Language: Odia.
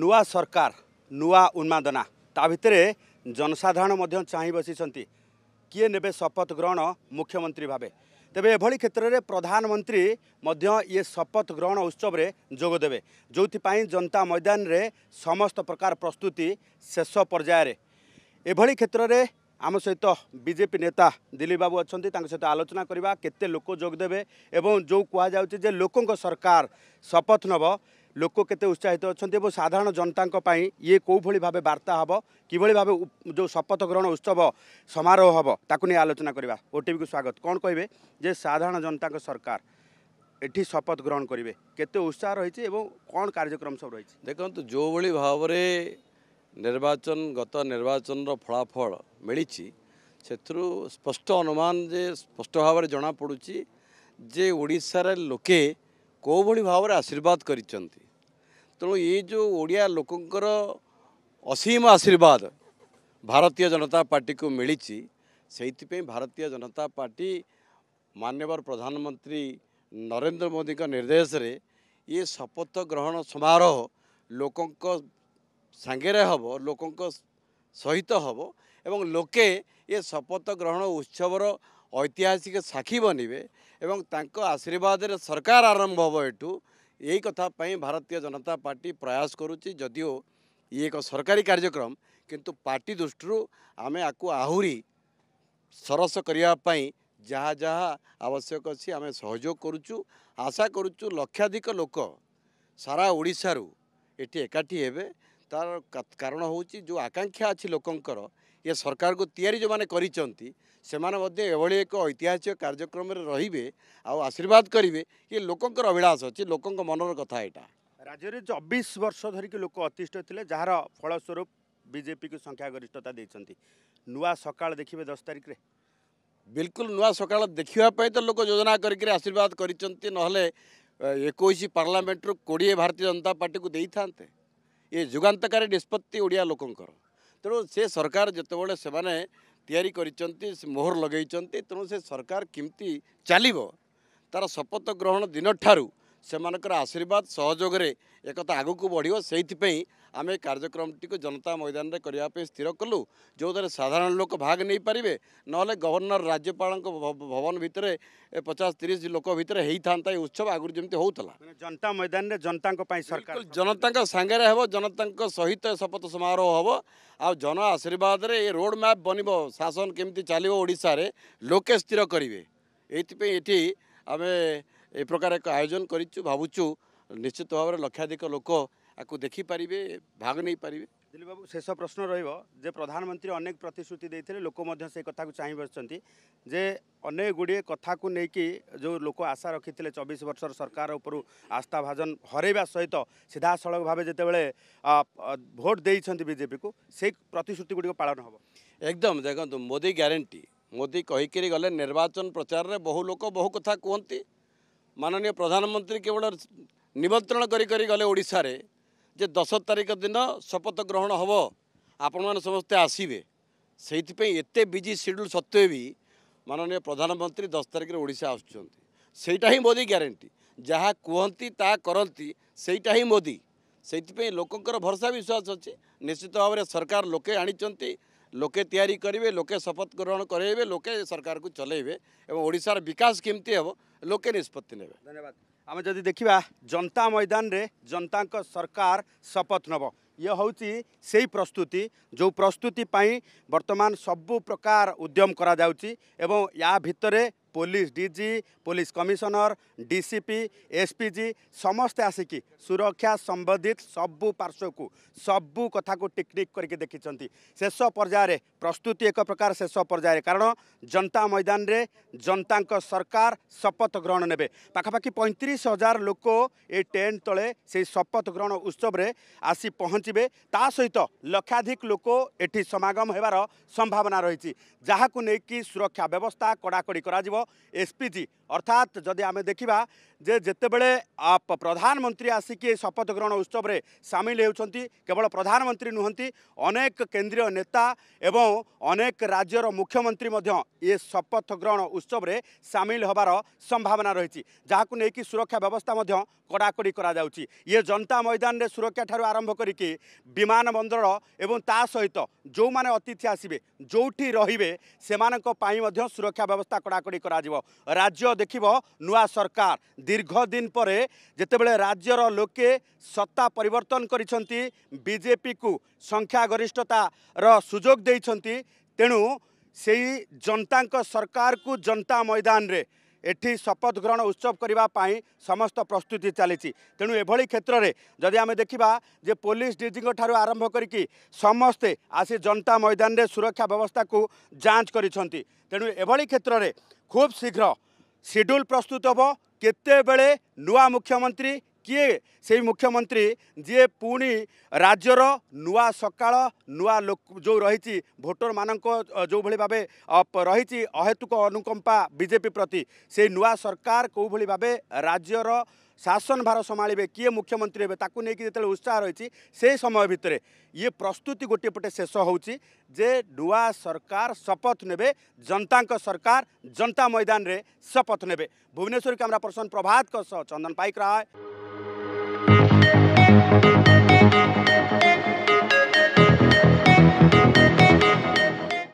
ନୂଆ ସରକାର ନୂଆ ଉନ୍ମାଦନା ତା ଭିତରେ ଜନସାଧାରଣ ମଧ୍ୟ ଚାହିଁ ବସିଛନ୍ତି କିଏ ନେବେ ଶପଥ ଗ୍ରହଣ ମୁଖ୍ୟମନ୍ତ୍ରୀ ଭାବେ ତେବେ ଏଭଳି କ୍ଷେତ୍ରରେ ପ୍ରଧାନମନ୍ତ୍ରୀ ମଧ୍ୟ ଇଏ ଶପଥ ଗ୍ରହଣ ଉତ୍ସବରେ ଯୋଗ ଦେବେ ଯେଉଁଥିପାଇଁ ଜନତା ମଇଦାନରେ ସମସ୍ତ ପ୍ରକାର ପ୍ରସ୍ତୁତି ଶେଷ ପର୍ଯ୍ୟାୟରେ ଏଭଳି କ୍ଷେତ୍ରରେ ଆମ ସହିତ ବିଜେପି ନେତା ଦିଲ୍ଲୀପ ବାବୁ ଅଛନ୍ତି ତାଙ୍କ ସହିତ ଆଲୋଚନା କରିବା କେତେ ଲୋକ ଯୋଗ ଦେବେ ଏବଂ ଯେଉଁ କୁହାଯାଉଛି ଯେ ଲୋକଙ୍କ ସରକାର ଶପଥ ନେବ ଲୋକ କେତେ ଉତ୍ସାହିତ ଅଛନ୍ତି ଏବଂ ସାଧାରଣ ଜନତାଙ୍କ ପାଇଁ ଇଏ କେଉଁଭଳି ଭାବେ ବାର୍ତ୍ତା ହେବ କିଭଳି ଭାବେ ଯେଉଁ ଶପଥ ଗ୍ରହଣ ଉତ୍ସବ ସମାରୋହ ହେବ ତାକୁ ନେଇ ଆଲୋଚନା କରିବା ଓ ଟିଭିକୁ ସ୍ୱାଗତ କ'ଣ କହିବେ ଯେ ସାଧାରଣ ଜନତାଙ୍କ ସରକାର ଏଠି ଶପଥ ଗ୍ରହଣ କରିବେ କେତେ ଉତ୍ସାହ ରହିଛି ଏବଂ କ'ଣ କାର୍ଯ୍ୟକ୍ରମ ସବୁ ରହିଛି ଦେଖନ୍ତୁ ଯେଉଁଭଳି ଭାବରେ ନିର୍ବାଚନ ଗତ ନିର୍ବାଚନର ଫଳାଫଳ ମିଳିଛି ସେଥିରୁ ସ୍ପଷ୍ଟ ଅନୁମାନ ଯେ ସ୍ପଷ୍ଟ ଭାବରେ ଜଣାପଡ଼ୁଛି ଯେ ଓଡ଼ିଶାରେ ଲୋକେ କେଉଁଭଳି ଭାବରେ ଆଶୀର୍ବାଦ କରିଛନ୍ତି ତେଣୁ ଏ ଯେଉଁ ଓଡ଼ିଆ ଲୋକଙ୍କର ଅସୀମ ଆଶୀର୍ବାଦ ଭାରତୀୟ ଜନତା ପାର୍ଟିକୁ ମିଳିଛି ସେଇଥିପାଇଁ ଭାରତୀୟ ଜନତା ପାର୍ଟି ମାନ୍ୟବର ପ୍ରଧାନମନ୍ତ୍ରୀ ନରେନ୍ଦ୍ର ମୋଦିଙ୍କ ନିର୍ଦ୍ଦେଶରେ ଇଏ ଶପଥ ଗ୍ରହଣ ସମାରୋହ ଲୋକଙ୍କ ସାଙ୍ଗରେ ହେବ ଲୋକଙ୍କ ସହିତ ହେବ ଏବଂ ଲୋକେ ଏ ଶପଥ ଗ୍ରହଣ ଉତ୍ସବର ଐତିହାସିକ ସାକ୍ଷୀ ବନିବେ ଏବଂ ତାଙ୍କ ଆଶୀର୍ବାଦରେ ସରକାର ଆରମ୍ଭ ହେବ ଏଠୁ ଏଇ କଥା ପାଇଁ ଭାରତୀୟ ଜନତା ପାର୍ଟି ପ୍ରୟାସ କରୁଛି ଯଦିଓ ଇଏ ଏକ ସରକାରୀ କାର୍ଯ୍ୟକ୍ରମ କିନ୍ତୁ ପାର୍ଟି ଦୃଷ୍ଟିରୁ ଆମେ ଆକୁ ଆହୁରି ସରସ କରିବା ପାଇଁ ଯାହା ଯାହା ଆବଶ୍ୟକ ଅଛି ଆମେ ସହଯୋଗ କରୁଛୁ ଆଶା କରୁଛୁ ଲକ୍ଷାଧିକ ଲୋକ ସାରା ଓଡ଼ିଶାରୁ ଏଠି ଏକାଠି ହେବେ তার কারণ হচ্ছে যে আকাঙ্ক্ষা আছে লোকঙ্কর ইয়ে সরকারকে তিয়ারি যে করেছেন সেমানে মধ্যে এভাবে এক ঐতিহাসিক কার্যক্রমে রহবে আশীর্বাদ করবে ইয়ে লোকঙ্কর অভিলাষ অছি লোকঙ্ক মনর কথা এটা রাজ্যের চব্বিশ বর্ষ ধরিক লোক অতিষ্ঠ লে যার ফলস্বরূপ বিজেপিকে সংখ্যাগরিষ্ঠতা দিয়েছেন নূয়া সকাল দেখবে দশ তারিখে ବିଲକୁଲ ନୂଆ ସକାଳ ଦେଖିବା ପାଇଁ ତ ଲୋକ ଯୋଜନା କରିକିରି ଆଶୀର୍ବାଦ କରିଛନ୍ତି ନହେଲେ ଏକୋଇଶ ପାର୍ଲାମେଣ୍ଟରୁ କୋଡ଼ିଏ ଭାରତୀୟ ଜନତା ପାର୍ଟିକୁ ଦେଇଥାନ୍ତେ ଏ ଯୁଗାନ୍ତକାରୀ ନିଷ୍ପତ୍ତି ଓଡ଼ିଆ ଲୋକଙ୍କର ତେଣୁ ସେ ସରକାର ଯେତେବେଳେ ସେମାନେ ତିଆରି କରିଛନ୍ତି ମୋହର ଲଗେଇଛନ୍ତି ତେଣୁ ସେ ସରକାର କେମିତି ଚାଲିବ ତା'ର ଶପଥ ଗ୍ରହଣ ଦିନଠାରୁ ସେମାନଙ୍କର ଆଶୀର୍ବାଦ ସହଯୋଗରେ ଏକଥା ଆଗକୁ ବଢ଼ିବ ସେଇଥିପାଇଁ ଆମେ କାର୍ଯ୍ୟକ୍ରମଟିକୁ ଜନତା ମଇଦାନରେ କରିବା ପାଇଁ ସ୍ଥିର କଲୁ ଯେଉଁଥିରେ ସାଧାରଣ ଲୋକ ଭାଗ ନେଇପାରିବେ ନହେଲେ ଗଭର୍ଣ୍ଣର ରାଜ୍ୟପାଳଙ୍କ ଭବନ ଭିତରେ ପଚାଶ ତିରିଶ ଲୋକ ଭିତରେ ହେଇଥାନ୍ତା ଏ ଉତ୍ସବ ଆଗରୁ ଯେମିତି ହେଉଥିଲା ଜନତା ମଇଦାନରେ ଜନତାଙ୍କ ପାଇଁ ସରକାର ଜନତାଙ୍କ ସାଙ୍ଗରେ ହେବ ଜନତାଙ୍କ ସହିତ ଶପଥ ସମାରୋହ ହେବ ଆଉ ଜନ ଆଶୀର୍ବାଦରେ ଏ ରୋଡ଼ ମ୍ୟାପ୍ ବନିବ ଶାସନ କେମିତି ଚାଲିବ ଓଡ଼ିଶାରେ ଲୋକେ ସ୍ଥିର କରିବେ ଏଇଥିପାଇଁ ଏଠି ଆମେ ଏ ପ୍ରକାର ଏକ ଆୟୋଜନ କରିଛୁ ଭାବୁଛୁ निश्चित भावना लक्षाधिक लोक यु देखि पारे भाग नै पारे बाबू शेष प्रश्न र प्रधानमन्त्री अनेक प्रतिश्रुति लोक मध्य कथा चाहिँ बसिक गुड कथाकि जो लोक आशा रखिए चबिस वर्ष सरकार आस्था आस्थाभाजन हरेवा सहित सीधा सिधासल भाव जति भोट बीजेपी को सही प्रतिश्रुति गुड़ी पालन हे एकदम देख्नु मोदी ग्यारेन्टी मोदी कही गले निर्वाचन प्रचार बहु लोक बहु कथा बहुक माननीय प्रधानमन्त्री केवल ନିମନ୍ତ୍ରଣ କରି ଗଲେ ଓଡ଼ିଶାରେ ଯେ ଦଶ ତାରିଖ ଦିନ ଶପଥ ଗ୍ରହଣ ହେବ ଆପଣମାନେ ସମସ୍ତେ ଆସିବେ ସେଇଥିପାଇଁ ଏତେ ବିଜି ସିଡ଼୍ୟୁଲ୍ ସତ୍ତ୍ୱେ ବି ମାନନୀୟ ପ୍ରଧାନମନ୍ତ୍ରୀ ଦଶ ତାରିଖରେ ଓଡ଼ିଶା ଆସୁଛନ୍ତି ସେଇଟା ହିଁ ମୋଦି ଗ୍ୟାରେଣ୍ଟି ଯାହା କୁହନ୍ତି ତାହା କରନ୍ତି ସେଇଟା ହିଁ ମୋଦି ସେଇଥିପାଇଁ ଲୋକଙ୍କର ଭରସା ବିଶ୍ୱାସ ଅଛି ନିଶ୍ଚିତ ଭାବରେ ସରକାର ଲୋକେ ଆଣିଛନ୍ତି ଲୋକେ ତିଆରି କରିବେ ଲୋକେ ଶପଥ ଗ୍ରହଣ କରାଇବେ ଲୋକେ ସରକାରକୁ ଚଲାଇବେ ଏବଂ ଓଡ଼ିଶାର ବିକାଶ କେମିତି ହେବ ଲୋକେ ନିଷ୍ପତ୍ତି ନେବେ ଧନ୍ୟବାଦ ଆମେ ଯଦି ଦେଖିବା ଜନତା ମଇଦାନରେ ଜନତାଙ୍କ ସରକାର ଶପଥ ନେବ ଇଏ ହେଉଛି ସେଇ ପ୍ରସ୍ତୁତି ଯେଉଁ ପ୍ରସ୍ତୁତି ପାଇଁ ବର୍ତ୍ତମାନ ସବୁ ପ୍ରକାର ଉଦ୍ୟମ କରାଯାଉଛି ଏବଂ ୟା ଭିତରେ police DG police commissioner DCP SPG ସମସ୍ତେ ଆସିକି ସୁରକ୍ଷା ସମ୍ବନ୍ଧିତ ସବୁ ପାର୍ଶ୍ୱକୁ ସବୁ କଥାକୁ ଟିକ୍ଟିକ୍ କରିକି ଦେଖିଛନ୍ତି ଶେଷ ପର୍ଯ୍ୟାୟରେ ପ୍ରସ୍ତୁତି ଏକ ପ୍ରକାର ଶେଷ ପର୍ଯ୍ୟାୟରେ କାରଣ ଜନତା ମଇଦାନରେ ଜନତାଙ୍କ ସରକାର ଶପଥ ଗ୍ରହଣ ନେବେ ପାଖାପାଖି ପଇଁତିରିଶ ହଜାର ଲୋକ ଏ ଟେଣ୍ଟ ତଳେ ସେହି ଶପଥ ଗ୍ରହଣ ଉତ୍ସବରେ ଆସି ପହଞ୍ଚିବେ ତା ସହିତ ଲକ୍ଷାଧିକ ଲୋକ ଏଠି ସମାଗମ ହେବାର ସମ୍ଭାବନା ରହିଛି ଯାହାକୁ ନେଇକି ସୁରକ୍ଷା ବ୍ୟବସ୍ଥା କଡ଼ାକଡ଼ି କରାଯିବ ଏସ୍ପିଜି ଅର୍ଥାତ୍ ଯଦି ଆମେ ଦେଖିବା ଯେ ଯେତେବେଳେ ପ୍ରଧାନମନ୍ତ୍ରୀ ଆସିକି ଏ ଶପଥ ଗ୍ରହଣ ଉତ୍ସବରେ ସାମିଲ ହେଉଛନ୍ତି କେବଳ ପ୍ରଧାନମନ୍ତ୍ରୀ ନୁହନ୍ତି ଅନେକ କେନ୍ଦ୍ରୀୟ ନେତା ଏବଂ ଅନେକ ରାଜ୍ୟର ମୁଖ୍ୟମନ୍ତ୍ରୀ ମଧ୍ୟ ଏ ଶପଥ ଗ୍ରହଣ ଉତ୍ସବରେ ସାମିଲ ହେବାର ସମ୍ଭାବନା ରହିଛି ଯାହାକୁ ନେଇକି ସୁରକ୍ଷା ବ୍ୟବସ୍ଥା ମଧ୍ୟ କଡ଼ାକଡ଼ି କରାଯାଉଛି ଇଏ ଜନତା ମଇଦାନରେ ସୁରକ୍ଷାଠାରୁ ଆରମ୍ଭ କରିକି ବିମାନବନ୍ଦର ଏବଂ ତା ସହିତ ଯେଉଁମାନେ ଅତିଥି ଆସିବେ ଯେଉଁଠି ରହିବେ ସେମାନଙ୍କ ପାଇଁ ମଧ୍ୟ ସୁରକ୍ଷା ବ୍ୟବସ୍ଥା କଡ଼ାକଡ଼ି राज्य सरकार दीर्घ दिन दीर्घदिन जति राज्यर लोके सत्ता परिवर्तन संख्या गरिजेपिको संख्यागरिष्ठतार तेनु तेणु सही सरकार कु जनता मैदान रे। ଏଠି ଶପଥ ଗ୍ରହଣ ଉତ୍ସବ କରିବା ପାଇଁ ସମସ୍ତ ପ୍ରସ୍ତୁତି ଚାଲିଛି ତେଣୁ ଏଭଳି କ୍ଷେତ୍ରରେ ଯଦି ଆମେ ଦେଖିବା ଯେ ପୋଲିସ ଡିଜିଙ୍କ ଠାରୁ ଆରମ୍ଭ କରିକି ସମସ୍ତେ ଆସି ଜନତା ମଇଦାନରେ ସୁରକ୍ଷା ବ୍ୟବସ୍ଥାକୁ ଯାଞ୍ଚ କରିଛନ୍ତି ତେଣୁ ଏଭଳି କ୍ଷେତ୍ରରେ ଖୁବ୍ ଶୀଘ୍ର ସିଡ୍ୟୁଲ୍ ପ୍ରସ୍ତୁତ ହେବ କେତେବେଳେ ନୂଆ ମୁଖ୍ୟମନ୍ତ୍ରୀ କିଏ ସେଇ ମୁଖ୍ୟମନ୍ତ୍ରୀ ଯିଏ ପୁଣି ରାଜ୍ୟର ନୂଆ ସକାଳ ନୂଆ ଯେଉଁ ରହିଛି ଭୋଟରମାନଙ୍କ ଯେଉଁଭଳି ଭାବେ ରହିଛି ଅହେତୁକ ଅନୁକମ୍ପା ବିଜେପି ପ୍ରତି ସେଇ ନୂଆ ସରକାର କେଉଁଭଳି ଭାବେ ରାଜ୍ୟର ଶାସନ ଭାର ସମ୍ଭାଳିବେ କିଏ ମୁଖ୍ୟମନ୍ତ୍ରୀ ହେବେ ତାକୁ ନେଇକି ଯେତେବେଳେ ଉତ୍ସାହ ରହିଛି ସେ ସମୟ ଭିତରେ ଇଏ ପ୍ରସ୍ତୁତି ଗୋଟିଏ ପଟେ ଶେଷ ହେଉଛି ଯେ ନୂଆ ସରକାର ଶପଥ ନେବେ ଜନତାଙ୍କ ସରକାର ଜନତା ମଇଦାନରେ ଶପଥ ନେବେ ଭୁବନେଶ୍ୱର କ୍ୟାମେରା ପର୍ସନ ପ୍ରଭାତଙ୍କ ସହ ଚନ୍ଦନ ପାଇକ ରାୟ Música